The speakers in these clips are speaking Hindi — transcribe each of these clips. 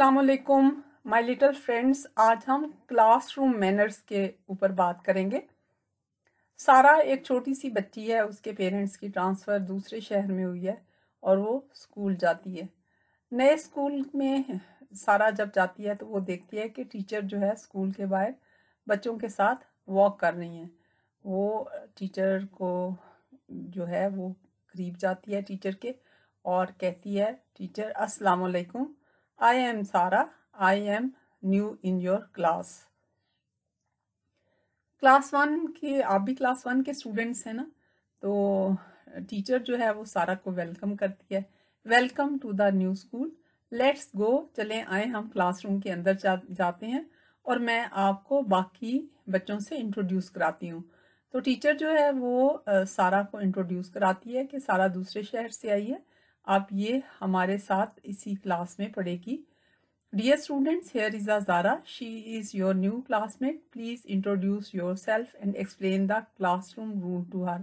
असलकुम माय लिटिल फ्रेंड्स आज हम क्लासरूम मैनर्स के ऊपर बात करेंगे सारा एक छोटी सी बच्ची है उसके पेरेंट्स की ट्रांसफ़र दूसरे शहर में हुई है और वो स्कूल जाती है नए स्कूल में सारा जब जाती है तो वो देखती है कि टीचर जो है स्कूल के बाहर बच्चों के साथ वॉक कर रही हैं वो टीचर को जो है वो करीब जाती है टीचर के और कहती है टीचर अस्सलाम वालेकुम I am Sara. I am new in your class. Class one के आप भी क्लास वन के स्टूडेंट्स हैं ना तो टीचर जो है वो सारा को वेलकम करती है welcome to the new school let's go चलें आए हम क्लासरूम के अंदर जा, जाते हैं और मैं आपको बाकी बच्चों से इंट्रोड्यूस कराती हूँ तो टीचर जो है वो सारा को इंट्रोड्यूस कराती है कि सारा दूसरे शहर से आई है आप ये हमारे साथ इसी क्लास में पढ़ेगी dear students here is a Zara she is your new classmate please introduce yourself and explain the room rule to her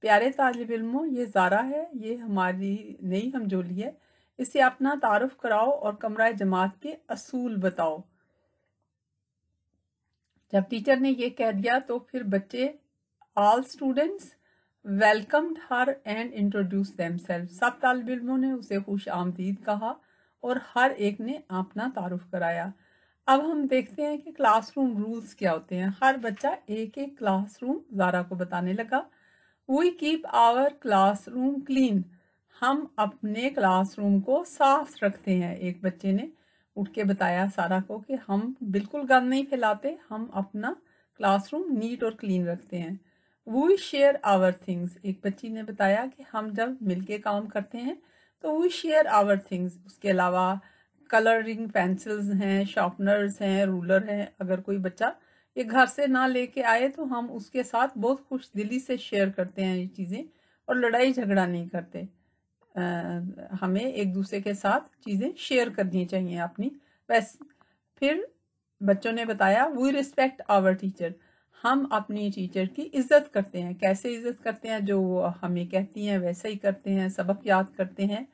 प्यारे तालब इलमों ये ज़ारा है ये हमारी नई हमजोली है इसे अपना तारफ़ कराओ और कमरा जमात के असूल बताओ जब टीचर ने ये कह दिया तो फिर बच्चे all students welcomed her and introduce self सब तालब इलमों ने उसे खुश आमदीद कहा और हर एक ने अपना तारुफ कराया अब हम देखते हैं कि क्लासरूम रूल्स क्या होते हैं हर बच्चा एक एक क्लासरूम जारा को बताने लगा we keep our classroom clean हम अपने क्लासरूम को साफ रखते हैं एक बच्चे ने उठ के बताया सारा को कि हम बिल्कुल गंद नहीं फैलाते हम अपना क्लासरूम नीट और क्लीन रखते हैं वी शेयर आवर थिंग्स एक बच्ची ने बताया कि हम जब मिलके काम करते हैं तो वी शेयर आवर थिंग्स उसके अलावा कलरिंग पेंसिल्स हैं शार्पनर्स हैं रूलर हैं अगर कोई बच्चा ये घर से ना लेके आए तो हम उसके साथ बहुत खुश दिली से शेयर करते हैं ये चीज़ें और लड़ाई झगड़ा नहीं करते आ, हमें एक दूसरे के साथ चीज़ें शेयर करनी चाहिए अपनी बस फिर बच्चों ने बताया वी रिस्पेक्ट आवर टीचर हम अपनी टीचर की इज्जत करते हैं कैसे इज्जत करते हैं जो वो हमें कहती हैं वैसे ही करते हैं सबक याद करते हैं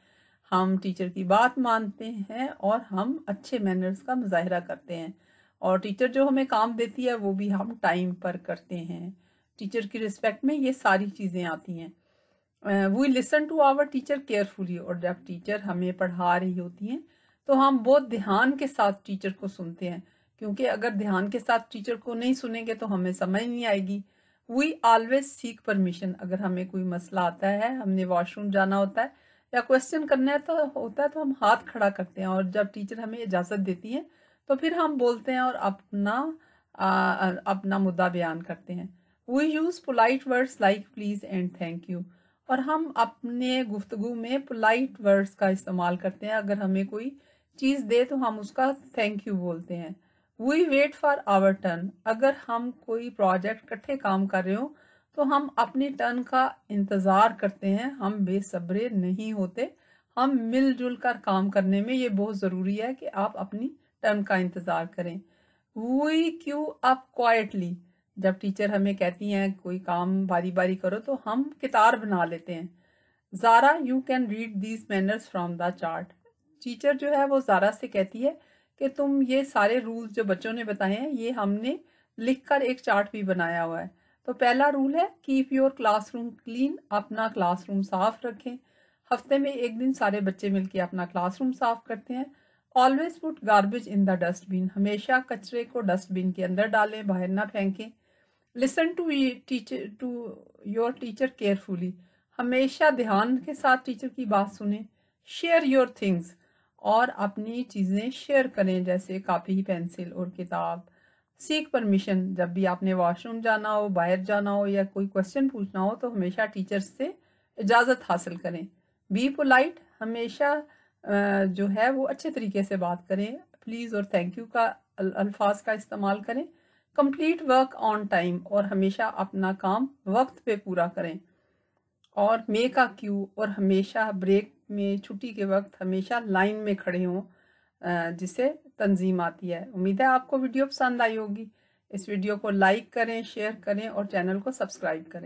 हम टीचर की बात मानते हैं और हम अच्छे मैनर्स का मुजाहरा करते हैं और टीचर जो हमें काम देती है वो भी हम टाइम पर करते हैं टीचर की रिस्पेक्ट में ये सारी चीज़ें आती हैं we listen to our teacher carefully और जब टीचर हमें पढ़ा रही होती हैं तो हम बहुत ध्यान के साथ टीचर को सुनते हैं क्योंकि अगर ध्यान के साथ टीचर को नहीं सुनेंगे तो हमें समझ नहीं आएगी वी ऑलवेज सीक परमिशन अगर हमें कोई मसला आता है हमने वॉशरूम जाना होता है या क्वेश्चन करना है तो होता है तो हम हाथ खड़ा करते हैं और जब टीचर हमें इजाज़त देती है तो फिर हम बोलते हैं और अपना आ, अपना मुद्दा बयान करते हैं we use polite words like please and thank you और हम अपने गुफ्तगु में पोलाइट वर्ड्स का इस्तेमाल करते हैं अगर हमें कोई चीज़ दे तो हम उसका थैंक यू बोलते हैं we wait for our turn अगर हम कोई प्रोजेक्ट इकट्ठे काम कर रहे हो तो हम अपनी टर्न का इंतज़ार करते हैं हम बेसब्रे नहीं होते हम मिलजुल कर काम करने में ये बहुत ज़रूरी है कि आप अपनी टर्न का इंतज़ार करें वी क्यू अप क्वाइटली जब टीचर हमें कहती हैं कोई काम बारी बारी करो तो हम कितार बना लेते हैं Zara you can read these manners from the chart teacher जो है वो ज़ारा से कहती है कि तुम ये सारे रूल्स जो बच्चों ने बताए हैं ये हमने लिखकर एक चार्ट भी बनाया हुआ है तो पहला रूल है कीप योर क्लासरूम क्लीन अपना क्लासरूम साफ रखें हफ्ते में एक दिन सारे बच्चे मिलकर अपना क्लासरूम साफ करते हैं always put garbage in the dustbin हमेशा कचरे को डस्टबिन के अंदर डालें बाहर ना फेंकें listen to teacher to your teacher carefully हमेशा ध्यान के साथ टीचर की बात सुने शेयर योर थिंग्स और अपनी चीज़ें शेयर करें जैसे कापी पेंसिल और किताब सीख परमिशन जब भी आपने वॉशरूम जाना हो बाहर जाना हो या कोई क्वेश्चन पूछना हो तो हमेशा टीचर से इजाज़त हासिल करें बी पोलाइट हमेशा जो है वो अच्छे तरीके से बात करें प्लीज़ और थैंक यू का अल्फाज का इस्तेमाल करें कंप्लीट वर्क ऑन टाइम और हमेशा अपना काम वक्त पे पूरा करें और मेक अ क्यू और हमेशा ब्रेक में छुट्टी के वक्त हमेशा लाइन में खड़े हों जिससे तंजीम आती है उम्मीद है आपको वीडियो पसंद आई होगी इस वीडियो को लाइक करें शेयर करें और चैनल को सब्सक्राइब करें